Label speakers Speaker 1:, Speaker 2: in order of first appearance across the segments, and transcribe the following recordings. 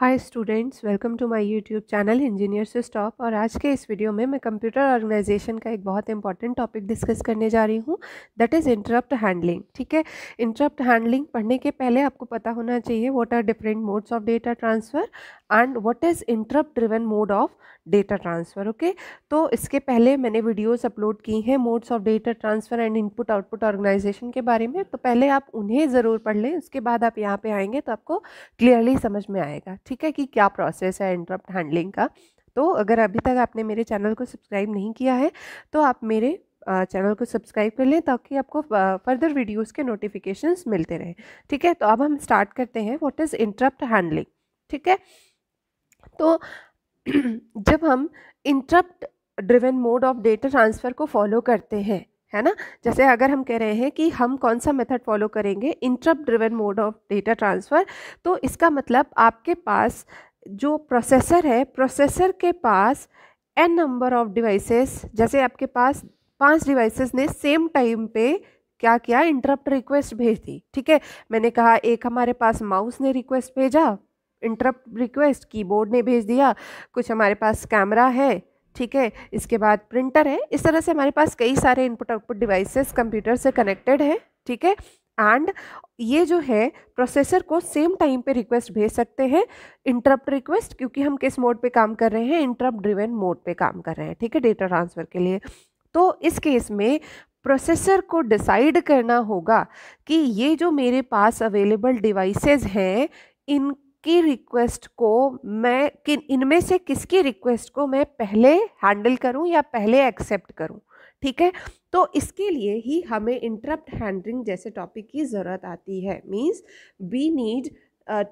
Speaker 1: Hi students welcome to my YouTube channel engineer से stop और आज के इस वीडियो में मैं कंप्यूटर ऑर्गेनाइजेशन का एक बहुत इंपॉर्टेंट टॉपिक डिस्कस करने जा रही हूँ दैट इज़ इंटरप्ट हैंडलिंग ठीक है इंटरप्ट हैंडलिंग पढ़ने के पहले आपको पता होना चाहिए what are different modes of data transfer and what is interrupt driven mode of data transfer okay तो इसके पहले मैंने वीडियोज़ अपलोड की हैं modes of data transfer and input output organization के बारे में तो पहले आप उन्हें ज़रूर पढ़ लें उसके बाद आप यहाँ पर आएंगे तो आपको क्लियरली समझ में आएगा ठीक है कि क्या प्रोसेस है इंटरप्ट हैंडलिंग का तो अगर अभी तक आपने मेरे चैनल को सब्सक्राइब नहीं किया है तो आप मेरे चैनल को सब्सक्राइब कर लें ताकि आपको फर्दर वीडियोस के नोटिफिकेशंस मिलते रहें ठीक है तो अब हम स्टार्ट करते हैं व्हाट इज़ इंटरप्ट हैंडलिंग ठीक है तो जब हम interrupt driven mode of data transfer को फॉलो करते हैं है ना जैसे अगर हम कह रहे हैं कि हम कौन सा मेथड फॉलो करेंगे interrupt driven mode of data transfer तो इसका मतलब आपके पास जो प्रोसेसर है प्रोसेसर के पास एन नंबर ऑफ़ डिवाइसेस जैसे आपके पास पांच डिवाइसेस ने सेम टाइम पे क्या किया इंटरप्ट रिक्वेस्ट भेज दी ठीक है मैंने कहा एक हमारे पास माउस ने रिक्वेस्ट भेजा इंटरप्ट रिक्वेस्ट कीबोर्ड ने भेज दिया कुछ हमारे पास कैमरा है ठीक है इसके बाद प्रिंटर है इस तरह से हमारे पास कई सारे इनपुट आउटपुट डिवाइसेस कंप्यूटर से कनेक्टेड हैं ठीक है एंड ये जो है प्रोसेसर को सेम टाइम पे रिक्वेस्ट भेज सकते हैं इंटरप्ट रिक्वेस्ट क्योंकि हम किस मोड पे काम कर रहे हैं इंटरप्ट ड्रिवेन मोड पे काम कर रहे हैं ठीक है डेटा ट्रांसफ़र के लिए तो इस केस में प्रोसेसर को डिसाइड करना होगा कि ये जो मेरे पास अवेलेबल डिवाइसेज हैं इन की रिक्वेस्ट को मैं किन इनमें से किसकी रिक्वेस्ट को मैं पहले हैंडल करूं या पहले एक्सेप्ट करूं ठीक है तो इसके लिए ही हमें इंटरप्ट हैंडलिंग जैसे टॉपिक की ज़रूरत आती है means we need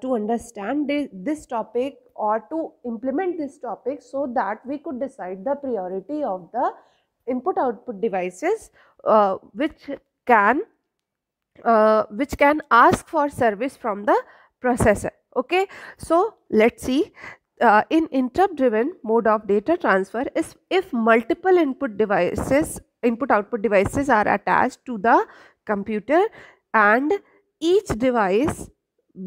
Speaker 1: to understand this topic और to implement this topic so that we could decide the priority of the input output devices which can which can ask for service from the processor okay so let's see uh, in interrupt driven mode of data transfer is if multiple input devices input output devices are attached to the computer and each device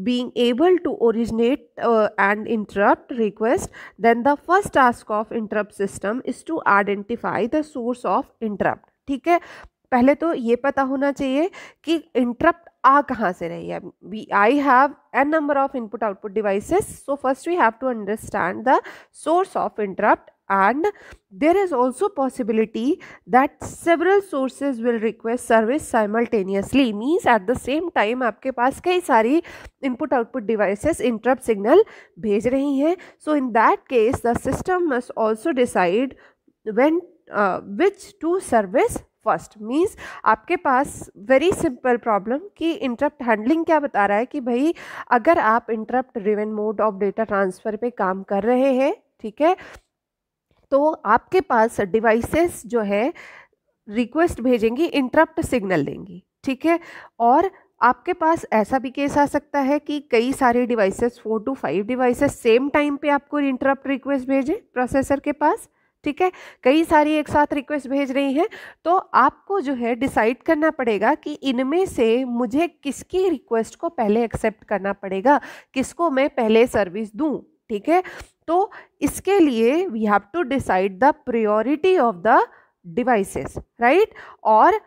Speaker 1: being able to originate uh, an interrupt request then the first task of interrupt system is to identify the source of interrupt ठीक है पहले तो ये पता होना चाहिए कि interrupt आ कहाँ से रही है we I have n number of input output devices so first we have to understand the source of interrupt and there is also possibility that several sources will request service simultaneously means at the same time आपके पास कई सारी input output devices interrupt signal भेज रही हैं so in that case the system must also decide when which to service first means आपके पास very simple problem कि इंटरप्ट हैंडलिंग क्या बता रहा है कि भाई अगर आप interrupt driven mode of data transfer पे काम कर रहे हैं ठीक है तो आपके पास डिवाइसेस जो है रिक्वेस्ट भेजेंगी इंटरप्ट सिग्नल देंगी ठीक है और आपके पास ऐसा भी केस आ सकता है कि कई सारे devices four to five devices same time पे आपको इंटरप्ट रिक्वेस्ट भेजें प्रोसेसर के पास ठीक है कई सारी एक साथ रिक्वेस्ट भेज रही हैं तो आपको जो है डिसाइड करना पड़ेगा कि इनमें से मुझे किसकी रिक्वेस्ट को पहले एक्सेप्ट करना पड़ेगा किसको मैं पहले सर्विस दूँ ठीक है तो इसके लिए we have to decide the priority of the devices right और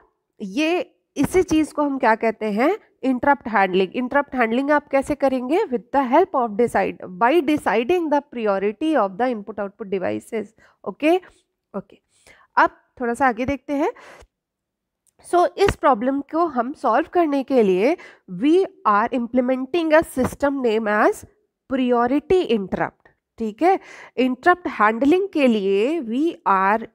Speaker 1: ये इसी चीज़ को हम क्या कहते हैं इंटरप्ट हैंडलिंग इंटरप्ट हैंडलिंग आप कैसे करेंगे with the help of decide by deciding the priority of the input output devices okay okay अब थोड़ा सा आगे देखते हैं सो so, इस प्रॉब्लम को हम सॉल्व करने के लिए we are implementing a system name as priority interrupt ठीक है इंटरप्ट हैंडलिंग के लिए we are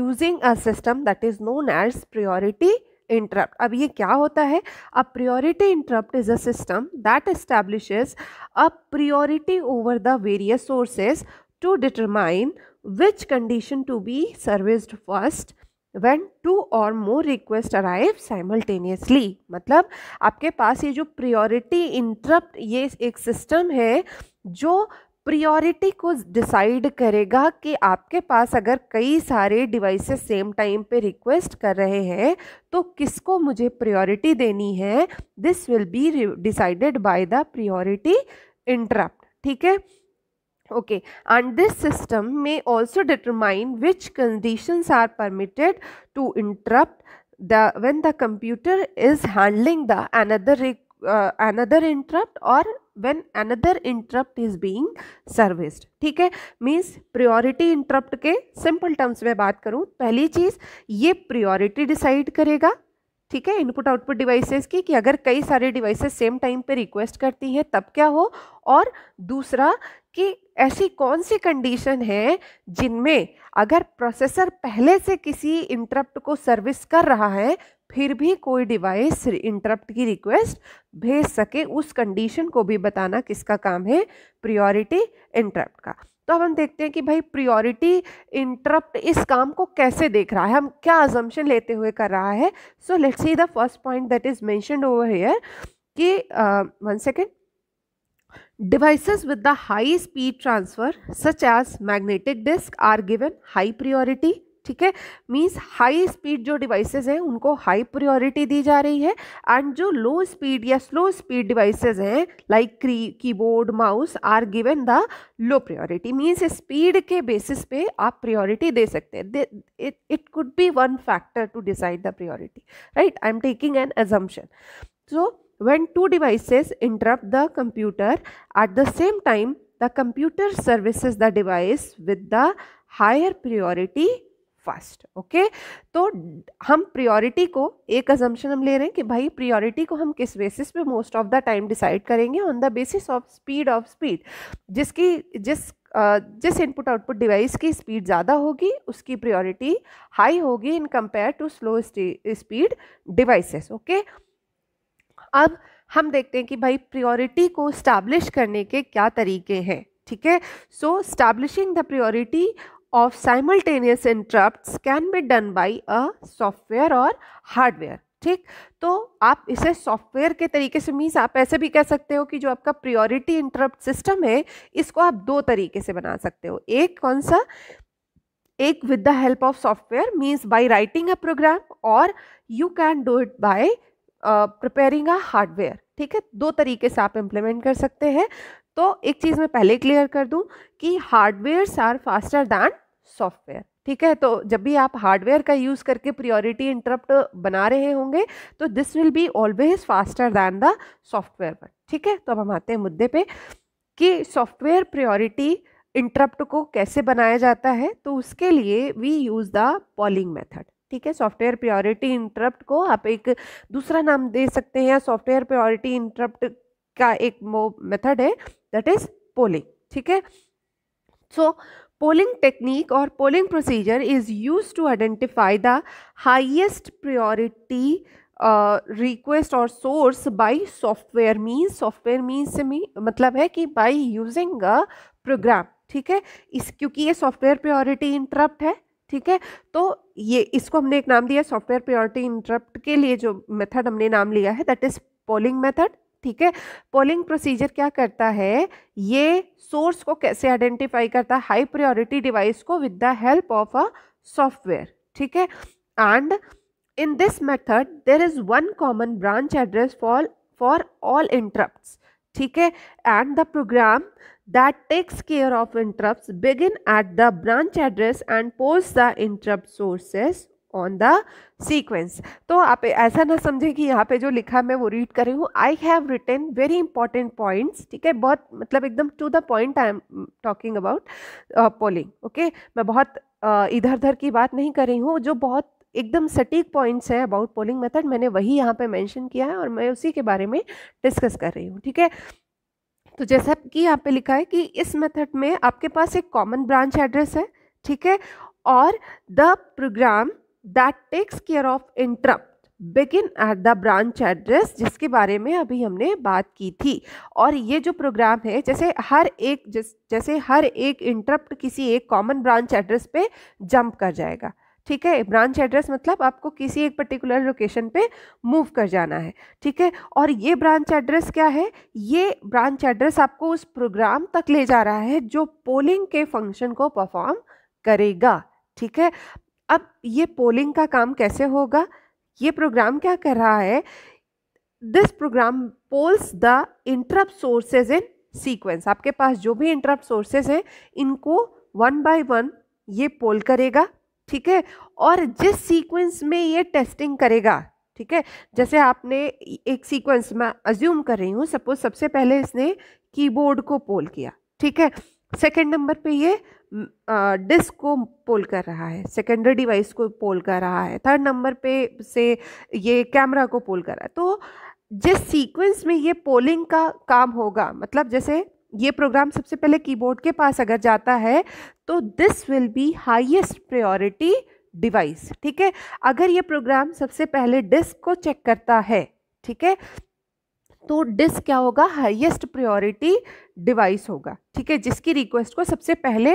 Speaker 1: using a system that is known as priority interrupt अब ये क्या होता है a priority interrupt is a system that establish a priority over the various sources to determine which condition to be serviced first when two or more request arrive simultaneously मतलब आपके पास ये जो priority interrupt ये एक system है जो priority को decide करेगा कि आपके पास अगर कई सारे डिवाइसेस सेम टाइम पे रिक्वेस्ट कर रहे हैं तो किसको मुझे प्रायोरिटी देनी है this will be decided by the priority interrupt ठीक है ओके एंड दिस सिस्टम में also determine which conditions are permitted to interrupt the when the computer is handling the another रिक अनदर इंटरप्ट और when another interrupt is being serviced ठीक है means priority interrupt के simple terms में बात करूँ पहली चीज़ ये प्रियोरिटी डिसाइड करेगा ठीक है इनपुट आउटपुट डिवाइसेस की कि अगर कई सारे डिवाइसेस सेम टाइम पे रिक्वेस्ट करती हैं तब क्या हो और दूसरा कि ऐसी कौन सी कंडीशन है जिनमें अगर प्रोसेसर पहले से किसी इंटरप्ट को सर्विस कर रहा है फिर भी कोई डिवाइस इंटरप्ट की रिक्वेस्ट भेज सके उस कंडीशन को भी बताना किसका काम है प्रियोरिटी इंटरप्ट का तो अब हम देखते हैं कि भाई प्रियोरिटी इंटरप्ट इस काम को कैसे देख रहा है हम क्या अजम्पन लेते हुए कर रहा है so let see the first point that is mentioned over here कि one second Devices with the high speed transfer such as magnetic disk are given high priority ठीक है मींस हाई स्पीड जो डिवाइसेज हैं उनको high priority दी जा रही है and जो लो स्पीड या स्लो स्पीड डिवाइसेज हैं like keyboard mouse are given the low priority means speed के बेसिस पे आप प्रायोरिटी दे सकते हैं it could be one factor to decide the priority right I am taking an assumption so when two devices interrupt the computer at the same time the computer services the device with the higher priority first okay तो हम priority को एक अजम्पन हम ले रहे हैं कि भाई प्रियोरिटी को हम किस बेसिस पे most of the time decide करेंगे on the basis of speed of speed जिसकी जिस जिस इनपुट आउटपुट डिवाइस की स्पीड ज़्यादा होगी उसकी प्रायोरिटी हाई होगी in compare to slow speed devices okay अब हम देखते हैं कि भाई प्रायोरिटी को स्टैब्लिश करने के क्या तरीके हैं ठीक है so establishing the priority of simultaneous interrupts can be done by a software or hardware ठीक तो आप इसे सॉफ्टवेयर के तरीके से मीन्स आप ऐसे भी कह सकते हो कि जो आपका प्रियोरिटी इंटरप्ट सिस्टम है इसको आप दो तरीके से बना सकते हो एक कौन सा एक with the help of software means by writing a program or you can do it by preparing a hardware ठीक है दो तरीके से आप इम्प्लीमेंट कर सकते हैं तो एक चीज़ मैं पहले क्लियर कर दूं कि hardwares are faster than software ठीक है तो जब भी आप हार्डवेयर का यूज़ करके प्रियोरिटी इंटरप्ट बना रहे होंगे तो this will be always faster than the software पर ठीक है तो अब हम आते हैं मुद्दे पे कि सॉफ्टवेयर प्रियोरिटी इंटरप्ट को कैसे बनाया जाता है तो उसके लिए we use the polling method ठीक है सॉफ्टवेयर प्रियोरिटी इंटरप्ट को आप एक दूसरा नाम दे सकते हैं या सॉफ्टवेयर प्रियोरिटी इंटरप्ट का एक वो मेथड है दैट इज पोलिंग ठीक है so polling technique or polling procedure is use to identify the highest priority request or source by software means software means से मी मतलब है कि बाई यूजिंग अ प्रोग्राम ठीक है इस क्योंकि ये सॉफ्टवेयर प्रियोरिटी इंटरप्ट है ठीक है तो ये इसको हमने एक नाम दिया सॉफ्टवेयर प्रियोरिटी इंटरप्ट के लिए जो मेथड हमने नाम लिया है दैट इज पोलिंग मेथड ठीक है पोलिंग प्रोसीजर क्या करता है ये सोर्स को कैसे आइडेंटिफाई करता है हाई प्रायोरिटी डिवाइस को with the help of a software ठीक है and in this method there is one common branch address for for all interrupt ठीक है and the program that takes care of interrupt begin at the branch address and post the interrupt sources on the sequence तो आप ऐसा ना समझे कि यहाँ पे जो लिखा मैं वो रीड कर रही हूँ I have written very important points ठीक है बहुत मतलब एकदम to the point I am talking about polling okay मैं बहुत uh, इधर उधर की बात नहीं कर रही हूँ जो बहुत एकदम सटीक पॉइंट्स है अबाउट पोलिंग मेथड मैंने वही यहाँ पे मेंशन किया है और मैं उसी के बारे में डिस्कस कर रही हूँ ठीक है तो जैसा कि यहाँ पे लिखा है कि इस मेथड में आपके पास एक कॉमन ब्रांच एड्रेस है ठीक है और the program that takes care of interrupt begin at the branch address जिसके बारे में अभी हमने बात की थी और ये जो प्रोग्राम है जैसे हर एक जिस जैसे हर एक इंटरप्ट किसी एक कॉमन ब्रांच एड्रेस पे जंप कर जाएगा ठीक है ब्रांच एड्रेस मतलब आपको किसी एक पर्टिकुलर लोकेशन पे मूव कर जाना है ठीक है और ये ब्रांच एड्रेस क्या है ये ब्रांच एड्रेस आपको उस प्रोग्राम तक ले जा रहा है जो पोलिंग के फंक्शन को परफॉर्म करेगा ठीक है अब ये पोलिंग का काम कैसे होगा ये प्रोग्राम क्या कर रहा है this program polls the interrupt sources in sequence आपके पास जो भी इंटरप सोर्सेज हैं इनको वन बाय वन ये पोल करेगा ठीक है और जिस सीक्वेंस में ये टेस्टिंग करेगा ठीक है जैसे आपने एक सीक्वेंस मैं अज्यूम कर रही हूँ सपोज सबसे पहले इसने कीबोर्ड को पोल किया ठीक है सेकेंड नंबर पे ये डिस्क को पोल कर रहा है सेकेंडरी डिवाइस को पोल कर रहा है थर्ड नंबर पे से ये कैमरा को पोल कर रहा है तो जिस सीक्वेंस में ये पोलिंग का काम होगा मतलब जैसे ये प्रोग्राम सबसे पहले कीबोर्ड के पास अगर जाता है तो this will be highest priority device ठीक है अगर ये प्रोग्राम सबसे पहले डिस्क को चेक करता है ठीक है तो डिस्क क्या होगा हाईएस्ट प्रायोरिटी डिवाइस होगा ठीक है जिसकी रिक्वेस्ट को सबसे पहले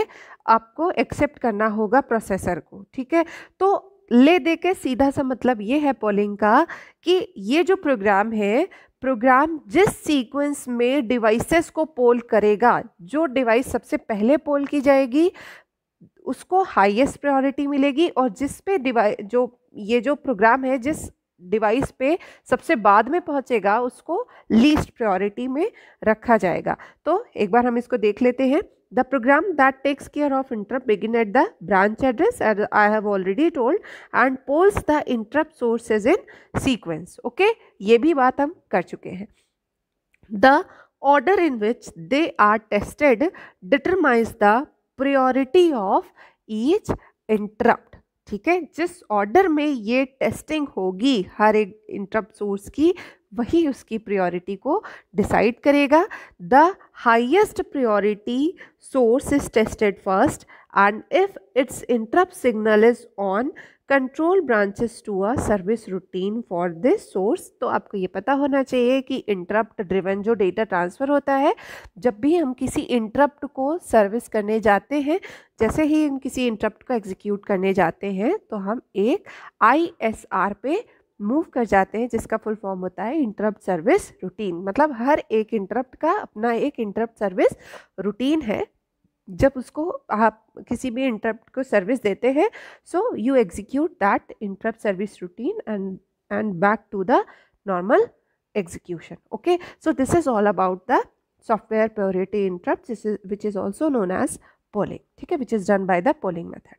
Speaker 1: आपको एक्सेप्ट करना होगा प्रोसेसर को ठीक है तो ले दे के सीधा सा मतलब ये है पोलिंग का कि ये जो प्रोग्राम है प्रोग्राम जिस सीक्वेंस में डिवाइसेस को पोल करेगा जो डिवाइस सबसे पहले पोल की जाएगी उसको हाईएस्ट प्रायोरिटी मिलेगी और जिस पे डिवाइस जो ये जो प्रोग्राम है जिस डिवाइस पे सबसे बाद में पहुंचेगा उसको लीस्ट प्रायोरिटी में रखा जाएगा तो एक बार हम इसको देख लेते हैं the program that takes care of interrupt begin at the branch address I have already told and polls the interrupt sources in sequence okay ये भी बात हम कर चुके हैं the order in which they are tested determines the priority of each interrupt ठीक है जिस ऑर्डर में ये टेस्टिंग होगी हर एक इंटरप्ट सोर्स की वही उसकी प्रायोरिटी को डिसाइड करेगा the highest priority source is tested first and if its interrupt signal is on control branches to a service routine for this source तो आपको ये पता होना चाहिए कि इंटरप्ट ड्रिवन जो डेटा ट्रांसफ़र होता है जब भी हम किसी इंटरप्ट को सर्विस करने जाते हैं जैसे ही हम किसी इंटरप्ट को एग्जीक्यूट करने जाते हैं तो हम एक आई एस आर पे मूव कर जाते हैं जिसका फुल फॉर्म होता है इंटरप्ट सर्विस रूटीन मतलब हर एक इंटरप्ट का अपना एक इंटरप्ट सर्विस रूटीन है जब उसको आप किसी भी इंटरप्ट को सर्विस देते हैं so you execute that interrupt service routine and and back to the normal execution okay so this is all about the software priority interrupt which is also known as polling ठीक है which is done by the polling method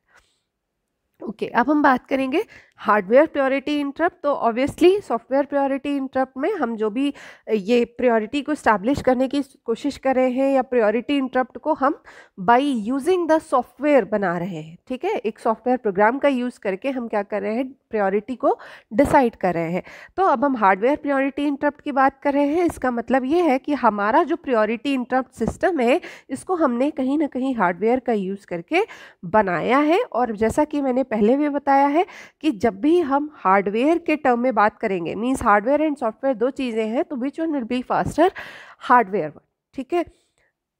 Speaker 1: okay अब हम बात करेंगे hardware priority interrupt तो obviously software priority interrupt में हम जो भी ये प्रायोरिटी को इस्टेब्लिश करने की कोशिश कर रहे हैं या प्रायोरिटी इंटरप्ट को हम बाय यूजिंग द सॉफ्टवेयर बना रहे हैं ठीक है एक सॉफ्टवेयर प्रोग्राम का यूज़ करके हम क्या कर रहे हैं प्रायोरिटी को डिसाइड कर रहे हैं तो अब हम हार्डवेयर प्रायोरिटी इंटरप्ट की बात कर रहे हैं इसका मतलब ये है कि हमारा जो प्रायोरिटी इंटरप्ट सिस्टम है इसको हमने कहीं ना कहीं हार्डवेयर का यूज़ करके बनाया है और जैसा कि मैंने पहले भी बताया है कि जब भी हम हार्डवेयर के टर्म में बात करेंगे मीन्स हार्डवेयर एंड सॉफ्टवेयर दो चीज़ें हैं तो which one will be faster hardware one ठीक है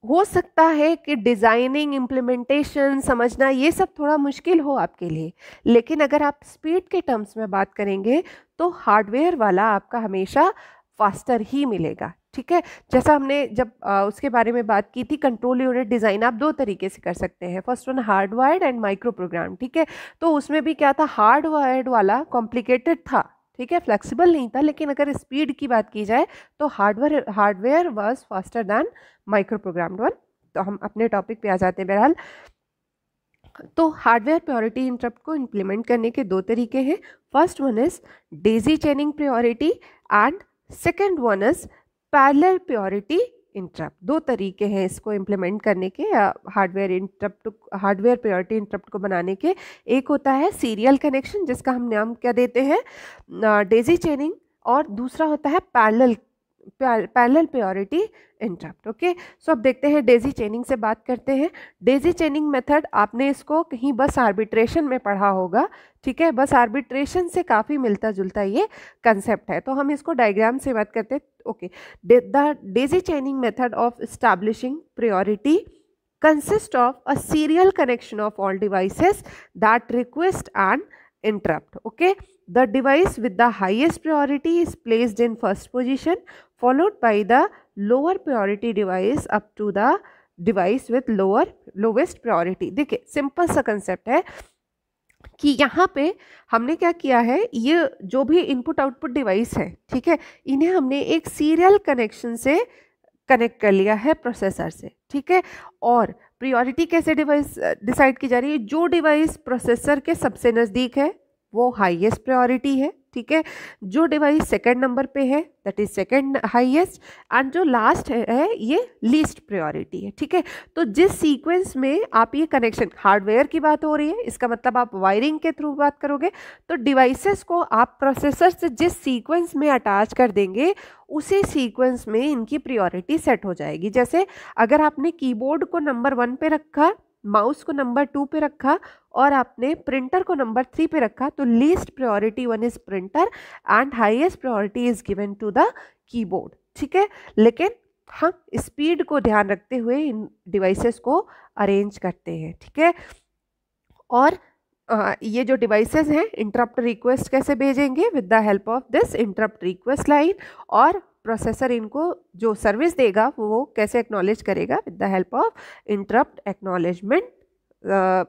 Speaker 1: हो सकता है कि डिज़ाइनिंग इम्प्लीमेंटेशन समझना ये सब थोड़ा मुश्किल हो आपके लिए लेकिन अगर आप स्पीड के टर्म्स में बात करेंगे तो हार्डवेयर वाला आपका हमेशा फास्टर ही मिलेगा ठीक है जैसा हमने जब आ, उसके बारे में बात की थी कंट्रोल यूनिट डिज़ाइन आप दो तरीके से कर सकते हैं first one hard wired and micro program ठीक है तो उसमें भी क्या था हार्ड वायर्ड वाला कॉम्प्लिकेटेड था ठीक है फ्लेक्सिबल नहीं था लेकिन अगर स्पीड की बात की जाए तो hardware hardware was faster than micro program one तो हम अपने टॉपिक पे आ जाते हैं बहरहाल तो हार्डवेयर प्रायोरिटी इंटरप्ट को इम्प्लीमेंट करने के दो तरीके हैं first one is daisy chaining priority and second one is parallel priority interrupt दो तरीके हैं इसको इम्प्लीमेंट करने के hardware interrupt hardware priority interrupt को बनाने के एक होता है सीरियल कनेक्शन जिसका हम नाम क्या देते हैं डेजी चेनिंग और दूसरा होता है parallel parallel priority interrupt okay so अब देखते हैं डेजी चेनिंग से बात करते हैं डेजी चेनिंग मेथड आपने इसको कहीं बस आर्बिट्रेशन में पढ़ा होगा ठीक है बस आर्बिट्रेशन से काफ़ी मिलता जुलता ये कंसेप्ट है तो हम इसको डायग्राम से बात करते हैं okay the daisy chaining method of establishing priority consist of a serial connection of all devices that request and interrupt okay The device with the highest priority is placed in first position followed by the lower priority device up to the device with lower lowest priority देखिए simple सा concept है कि यहाँ पे हमने क्या किया है ये जो भी इनपुट आउटपुट डिवाइस है ठीक है इन्हें हमने एक सीरियल कनेक्शन से कनेक्ट कर लिया है प्रोसेसर से ठीक है और प्रायोरिटी कैसे डिवाइस डिसाइड की जा रही है जो डिवाइस प्रोसेसर के सबसे नज़दीक है वो हाईएस्ट प्रायोरिटी है ठीक है जो डिवाइस सेकंड नंबर पे है that is second highest and जो लास्ट है ये लीस्ट प्रायोरिटी है ठीक है तो जिस सीक्वेंस में आप ये कनेक्शन हार्डवेयर की बात हो रही है इसका मतलब आप वायरिंग के थ्रू बात करोगे तो डिवाइसेस को आप प्रोसेसर से जिस सीक्वेंस में अटैच कर देंगे उसी सीक्वेंस में इनकी प्रियोरिटी सेट हो जाएगी जैसे अगर आपने कीबोर्ड को नंबर वन पे रखा माउस को नंबर टू पे रखा और आपने प्रिंटर को नंबर थ्री पे रखा तो least priority one is printer and highest priority is given to the keyboard ठीक है लेकिन हम स्पीड को ध्यान रखते हुए इन डिवाइसेस को अरेंज करते हैं ठीक है और आ, ये जो डिवाइसेस हैं इंटरप्ट रिक्वेस्ट कैसे भेजेंगे with the help of this interrupt request line और प्रोसेसर इनको जो सर्विस देगा वो कैसे एक्नॉलेज करेगा with the help of interrupt acknowledgement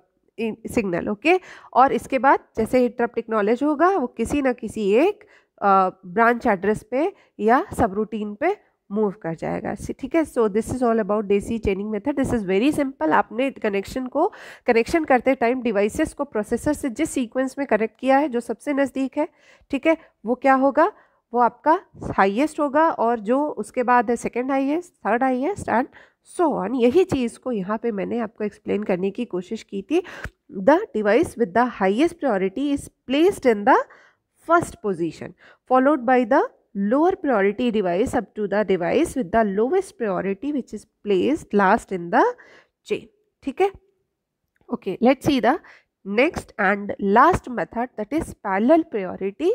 Speaker 1: signal okay और इसके बाद जैसे इंटरप्ट एक्नॉलेज होगा वो किसी ना किसी एक ब्रांच uh, एड्रेस पे या सब रूटीन पे मूव कर जाएगा ठीक है so this is all about daisy chaining method this is very simple आपने कनेक्शन को कनेक्शन करते टाइम डिवाइसेस को प्रोसेसर से जिस सीक्वेंस में कनेक्ट किया है जो सबसे नज़दीक है ठीक है वो क्या होगा वो आपका हाईएस्ट होगा और जो उसके बाद है second highest third highest and so on यही चीज़ को यहाँ पे मैंने आपको एक्सप्लेन करने की कोशिश की थी the device with the highest priority is placed in the first position followed by the lower priority device up to the device with the lowest priority which is placed last in the chain ठीक है okay let's see the next and last method that is parallel priority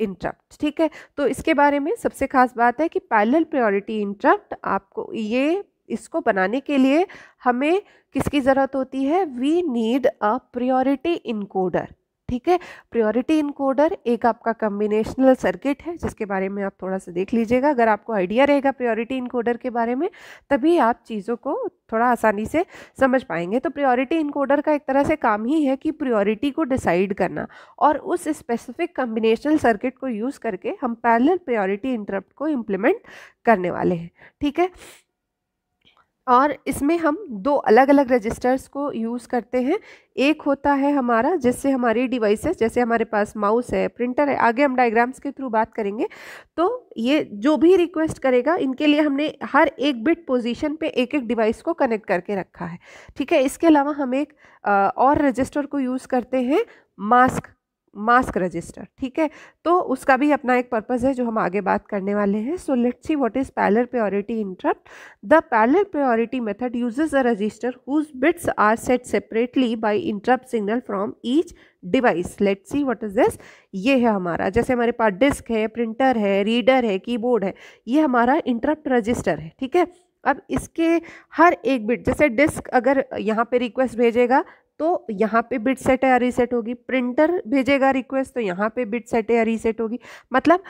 Speaker 1: interrupt ठीक है तो इसके बारे में सबसे खास बात है कि पैरेलल प्रायोरिटी इंटरप्ट आपको ये इसको बनाने के लिए हमें किसकी ज़रूरत होती है we need a priority encoder ठीक है प्रायोरिटी इनकोडर एक आपका कम्बिनेशनल सर्किट है जिसके बारे में आप थोड़ा सा देख लीजिएगा अगर आपको आइडिया रहेगा प्रायोरिटी इनकोडर के बारे में तभी आप चीज़ों को थोड़ा आसानी से समझ पाएंगे तो प्रायोरिटी इनकोडर का एक तरह से काम ही है कि प्रायोरिटी को डिसाइड करना और उस स्पेसिफिक कम्बिनेशनल सर्किट को यूज़ करके हम पैरल प्रायोरिटी इंटरप्ट को इम्प्लीमेंट करने वाले हैं ठीक है और इसमें हम दो अलग अलग रजिस्टर्स को यूज़ करते हैं एक होता है हमारा जिससे हमारी डिवाइसेस जैसे हमारे पास माउस है प्रिंटर है आगे हम डायग्राम्स के थ्रू बात करेंगे तो ये जो भी रिक्वेस्ट करेगा इनके लिए हमने हर एक बिट पोजीशन पे एक एक डिवाइस को कनेक्ट करके रखा है ठीक है इसके अलावा हम एक और रजिस्टर को यूज़ करते हैं मास्क मास्क रजिस्टर ठीक है तो उसका भी अपना एक पर्पज़ है जो हम आगे बात करने वाले हैं so let's see what is parallel priority interrupt the parallel priority method uses a register whose bits are set separately by interrupt signal from each device let see what is this ये है हमारा जैसे हमारे पास disk है printer है reader है keyboard है ये हमारा इंटरप्ट रजिस्टर है ठीक है अब इसके हर एक बिट जैसे डिस्क अगर यहाँ पे रिक्वेस्ट भेजेगा तो यहाँ पे बिट सेट या रीसेट होगी प्रिंटर भेजेगा रिक्वेस्ट तो यहाँ पे बिट सेट या रीसेट होगी मतलब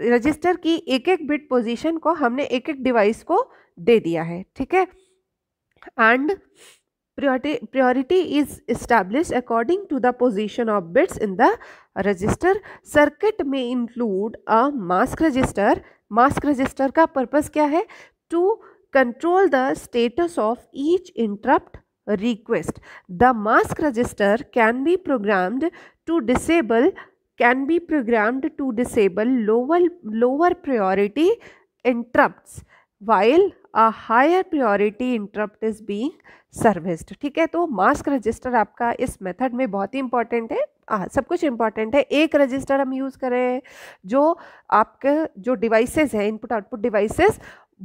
Speaker 1: रजिस्टर की एक एक बिट पोजीशन को हमने एक एक डिवाइस को दे दिया है ठीक है and priority priority is establish according to the position of bits in the register circuit में include a mask register mask register का पर्पज़ क्या है to control the status of each interrupt request. The mask register can be programmed to disable can be programmed to disable lower, lower priority interrupts while a higher priority interrupt is being serviced. ठीक है तो mask register आपका इस method में बहुत ही important है हाँ सब कुछ इंपॉर्टेंट है एक रजिस्टर हम यूज़ कर रहे हैं जो आपके जो डिवाइसेस हैं इनपुट आउटपुट डिवाइसेस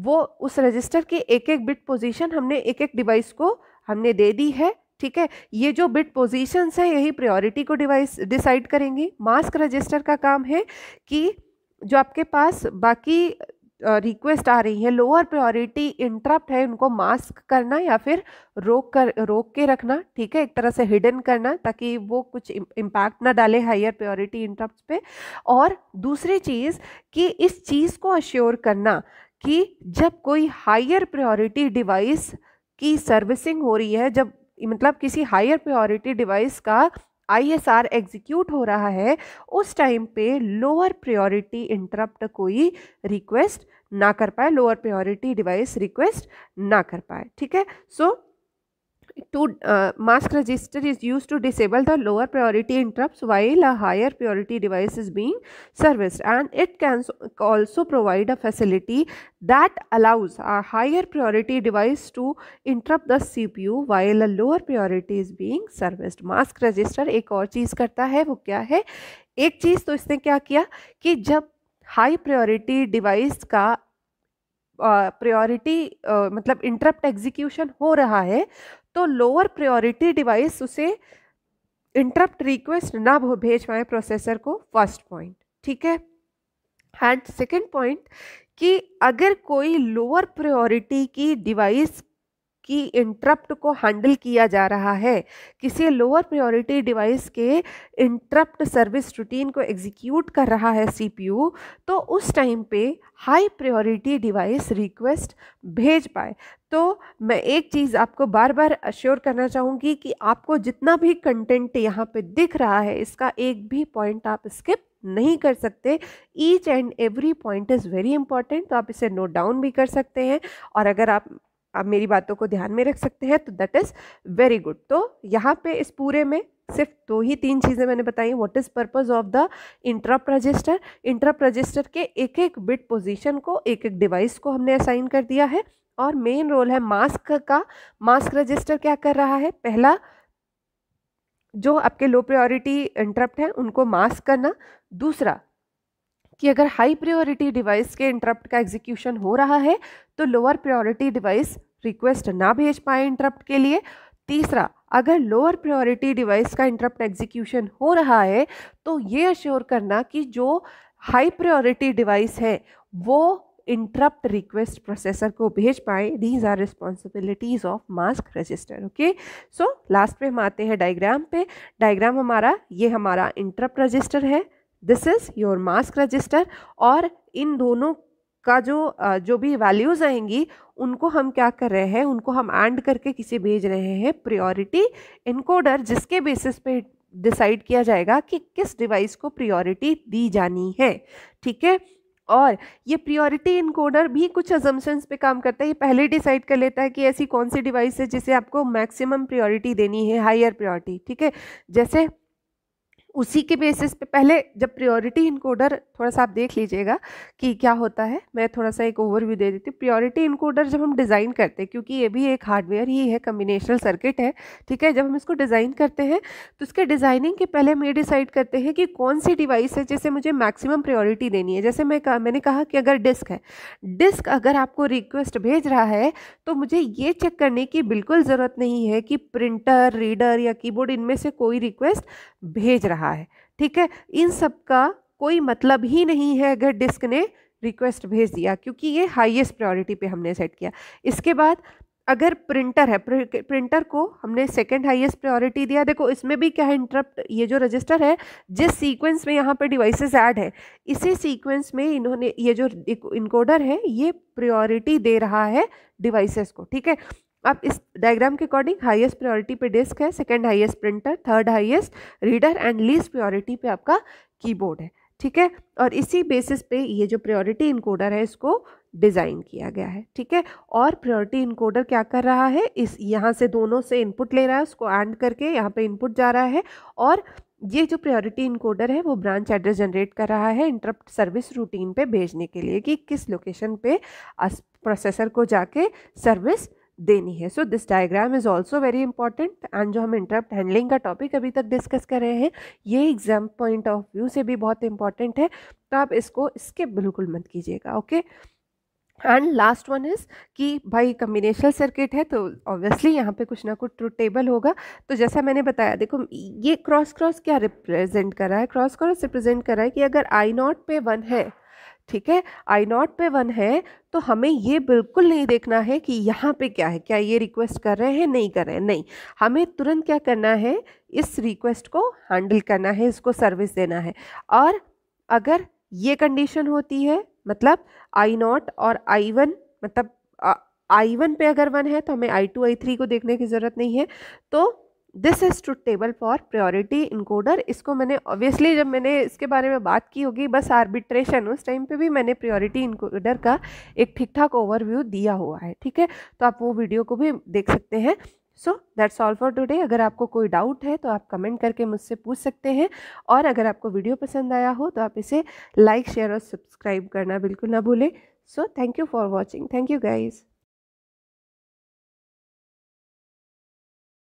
Speaker 1: वो उस रजिस्टर के एक एक बिट पोजीशन हमने एक एक डिवाइस को हमने दे दी है ठीक है ये जो बिट पोजीशंस है यही प्रायोरिटी को डिवाइस डिसाइड करेंगी मास्क रजिस्टर का काम है कि जो आपके पास बाकी रिक्वेस्ट आ रही है लोअर प्रायोरिटी इंटरप्ट है उनको मास्क करना या फिर रोक कर रोक के रखना ठीक है एक तरह से हिडन करना ताकि वो कुछ इम्पैक्ट ना डाले हायर प्रायोरिटी इंटरप्ट पे और दूसरी चीज़ कि इस चीज़ को अश्योर करना कि जब कोई हायर प्रायोरिटी डिवाइस की सर्विसिंग हो रही है जब मतलब किसी हायर प्रायोरिटी डिवाइस का आई एस आर एग्जीक्यूट हो रहा है उस टाइम पे लोअर प्रायोरिटी इंटरप्ट कोई रिक्वेस्ट ना कर पाए लोअर प्रायोरिटी डिवाइस रिक्वेस्ट ना कर पाए ठीक है सो so, to uh, mask register is used to disable the lower priority interrupts while a higher priority device is being serviced and it can also provide a facility that allows a higher priority device to interrupt the CPU while a lower priority is being serviced mask register एक और चीज़ करता है वो क्या है एक चीज़ तो इसने क्या किया कि जब हाई प्रायोरिटी डिवाइस का प्रायोरिटी uh, uh, मतलब इंटरप्ट एग्जीक्यूशन हो रहा है तो लोअर प्रायोरिटी डिवाइस उसे इंटरप्ट रिक्वेस्ट ना भेज पाए प्रोसेसर को फर्स्ट पॉइंट ठीक है एंड सेकेंड पॉइंट कि अगर कोई लोअर प्रायोरिटी की डिवाइस की इंटरप्ट को हैंडल किया जा रहा है किसी लोअर प्रायोरिटी डिवाइस के इंटरप्ट सर्विस रूटीन को एग्जीक्यूट कर रहा है सीपीयू तो उस टाइम पे हाई प्रायोरिटी डिवाइस रिक्वेस्ट भेज पाए तो मैं एक चीज़ आपको बार बार अश्योर करना चाहूँगी कि आपको जितना भी कंटेंट यहाँ पे दिख रहा है इसका एक भी पॉइंट आप स्किप नहीं कर सकते each and every point is very important तो आप इसे नोट डाउन भी कर सकते हैं और अगर आप आप मेरी बातों को ध्यान में रख सकते हैं तो दैट इज़ वेरी गुड तो यहाँ पे इस पूरे में सिर्फ दो तो ही तीन चीज़ें मैंने बताई what is purpose of the interrupt register interrupt register के एक एक बिट पोजीशन को एक एक डिवाइस को हमने असाइन कर दिया है और मेन रोल है मास्क का मास्क रजिस्टर क्या कर रहा है पहला जो आपके लो प्रायोरिटी इंटरप्ट हैं उनको मास्क करना दूसरा कि अगर हाई प्रायोरिटी डिवाइस के इंटरप्ट का एग्जीक्यूशन हो रहा है तो लोअर प्रायोरिटी डिवाइस रिक्वेस्ट ना भेज पाए इंटरप्ट के लिए तीसरा अगर लोअर प्रायोरिटी डिवाइस का इंटरप्ट एग्जीक्यूशन हो रहा है तो ये अश्योर करना कि जो हाई प्रायोरिटी डिवाइस है वो इंटरप्ट रिक्वेस्ट प्रोसेसर को भेज पाए these are responsibilities of mask register okay so last में हम आते हैं डायग्राम पे डायग्राम हमारा ये हमारा इंटरप्ट रजिस्टर है this is your mask register और इन दोनों का जो जो भी वैल्यूज़ आएंगी उनको हम क्या कर रहे हैं उनको हम एंड करके किसे भेज रहे हैं प्रियोरिटी इनकोडर जिसके बेसिस पे डिसाइड किया जाएगा कि किस डिवाइस को प्रियोरिटी दी जानी है ठीक है और ये प्रियोरिटी इनकोडर भी कुछ अजम्पन्स पे काम करता है ये पहले डिसाइड कर लेता है कि ऐसी कौन सी डिवाइस है जिसे आपको मैक्सिमम प्रायोरिटी देनी है हायर प्रायोरिटी ठीक है जैसे उसी के बेसिस पे पहले जब प्रियोरिटी इनकोडर थोड़ा सा आप देख लीजिएगा कि क्या होता है मैं थोड़ा सा एक ओवरव्यू दे देती हूँ प्रियोरिटी इनकोडर जब हम डिज़ाइन करते हैं क्योंकि ये भी एक हार्डवेयर ही है कम्बिनेशनल सर्किट है ठीक है जब हम इसको डिज़ाइन करते हैं तो इसके डिज़ाइनिंग के पहले हम ये डिसाइड करते हैं कि कौन सी डिवाइस है जैसे मुझे मैक्सिमम प्रियोरिटी देनी है जैसे मैं मैंने कहा कि अगर डिस्क है डिस्क अगर आपको रिक्वेस्ट भेज रहा है तो मुझे ये चेक करने की बिल्कुल ज़रूरत नहीं है कि प्रिंटर रीडर या कीबोर्ड इनमें से कोई रिक्वेस्ट भेज रहा रहा है ठीक है इन सब का कोई मतलब ही नहीं है अगर डिस्क ने रिक्वेस्ट भेज दिया क्योंकि ये हाईएस्ट प्रायोरिटी पे हमने सेट किया इसके बाद अगर प्रिंटर है प्रिंटर को हमने सेकेंड हाईएस्ट प्रायोरिटी दिया देखो इसमें भी क्या है इंटरप्ट ये जो रजिस्टर है जिस सीक्वेंस में यहाँ पर डिवाइसेस ऐड है इसी सीक्वेंस में इन्होंने ये जो इनकोडर है ये प्रायोरिटी दे रहा है डिवाइसेस को ठीक है अब इस डायग्राम के अकॉर्डिंग हाईएस्ट प्रायोरिटी पे डिस्क है second highest printer third highest reader and least priority पे आपका कीबोर्ड है ठीक है और इसी बेसिस पे ये जो प्रायोरिटी इनकोडर है इसको डिज़ाइन किया गया है ठीक है और प्रायोरिटी इनकोडर क्या कर रहा है इस यहाँ से दोनों से इनपुट ले रहा है उसको एंड करके यहाँ पर इनपुट जा रहा है और ये जो प्रायोरिटी इनकोडर है वो ब्रांच एड्रेस जनरेट कर रहा है इंटरप्ट सर्विस रूटीन पे भेजने के लिए कि किस लोकेशन पे प्रोसेसर को जाके सर्विस देनी है so this diagram is also very important and जो हम इंटरप्ट हैंडलिंग का टॉपिक अभी तक डिस्कस कर रहे हैं ये एग्जाम पॉइंट ऑफ व्यू से भी बहुत इंपॉर्टेंट है तो आप इसको स्किप बिल्कुल मत कीजिएगा okay okay? And last one is कि भाई कम्बिनेशनल सर्किट है तो ऑब्वियसली यहाँ पे कुछ ना कुछ ट्रू टेबल होगा तो जैसा मैंने बताया देखो ये क्रॉस क्रॉस क्या रिप्रेजेंट कर रहा है क्रॉस क्रॉस रिप्रेजेंट कर रहा है कि अगर आई नॉट पे वन है ठीक है आई नॉट पे वन है तो हमें ये बिल्कुल नहीं देखना है कि यहाँ पे क्या है क्या ये रिक्वेस्ट कर रहे हैं नहीं कर रहे हैं नहीं हमें तुरंत क्या करना है इस रिक्वेस्ट को हैंडल करना है इसको सर्विस देना है और अगर ये कंडीशन होती है मतलब आई नॉट और आई वन मतलब आई वन पे अगर वन है तो हमें आई टू आई थ्री को देखने की ज़रूरत नहीं है तो दिस इज़ टू टेबल फॉर प्रायोरिटी इनकोडर इसको मैंने ऑब्वियसली जब मैंने इसके बारे में बात की होगी बस आर्बिट्रेशन उस टाइम पे भी मैंने प्रायोरिटी इनकोडर का एक ठीक ठाक ओवरव्यू दिया हुआ है ठीक है तो आप वो वीडियो को भी देख सकते हैं so that's all for today अगर आपको कोई डाउट है तो आप कमेंट करके मुझसे पूछ सकते हैं और अगर आपको वीडियो पसंद आया हो तो आप इसे लाइक शेयर और सब्सक्राइब करना बिल्कुल ना भूलें so thank you for watching thank you guys